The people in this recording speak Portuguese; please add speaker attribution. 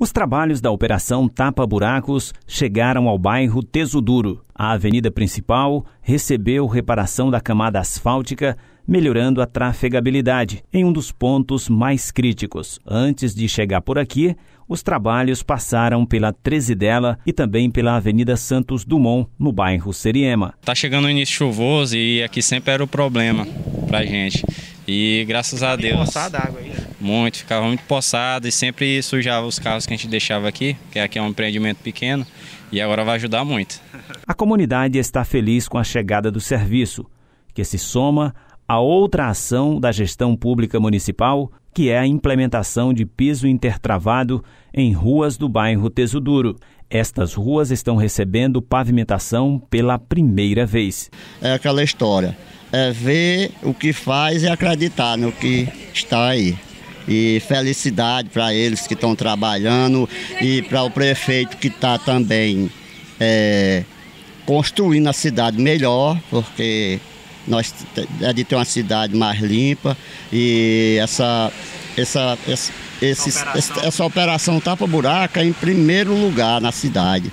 Speaker 1: Os trabalhos da Operação Tapa Buracos chegaram ao bairro Tesuduro. A avenida principal recebeu reparação da camada asfáltica, melhorando a trafegabilidade em um dos pontos mais críticos. Antes de chegar por aqui, os trabalhos passaram pela dela e também pela Avenida Santos Dumont, no bairro Seriema.
Speaker 2: Tá chegando o início chuvoso e aqui sempre era o problema a gente. E graças a Deus. Tem água aí. Né? Muito, ficava muito poçado e sempre sujava os carros que a gente deixava aqui, que aqui é um empreendimento pequeno e agora vai ajudar muito. A
Speaker 1: comunidade está feliz com a chegada do serviço, que se soma a outra ação da gestão pública municipal, que é a implementação de piso intertravado em ruas do bairro Tesuduro. Estas ruas estão recebendo pavimentação
Speaker 3: pela primeira vez. É aquela história, é ver o que faz e acreditar no que está aí. E felicidade para eles que estão trabalhando e para o prefeito que está também é, construindo a cidade melhor, porque nós é de ter uma cidade mais limpa e essa essa, essa, essa operação, essa, essa operação tapa tá buraco é em primeiro lugar na cidade.